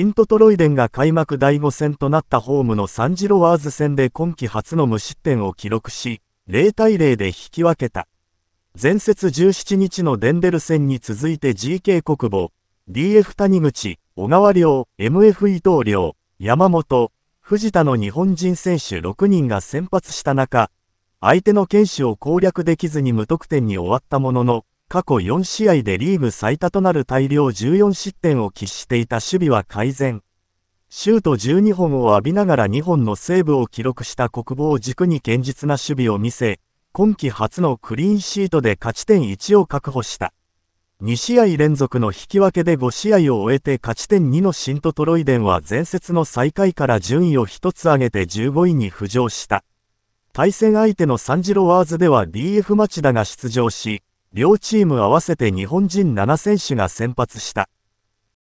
新トトロイデンが開幕第5戦となったホームのサンジロワーズ戦で今季初の無失点を記録し、0対0で引き分けた。前節17日のデンデル戦に続いて GK 国母、DF 谷口、小川亮、MF 伊藤亮、山本、藤田の日本人選手6人が先発した中、相手の堅守を攻略できずに無得点に終わったものの、過去4試合でリーグ最多となる大量14失点を喫していた守備は改善。シュート12本を浴びながら2本のセーブを記録した国防を軸に堅実な守備を見せ、今季初のクリーンシートで勝ち点1を確保した。2試合連続の引き分けで5試合を終えて勝ち点2のシントトロイデンは前節の最下位から順位を1つ上げて15位に浮上した。対戦相手のサンジロワーズでは DF 町田が出場し、両チーム合わせて日本人7選手が先発した。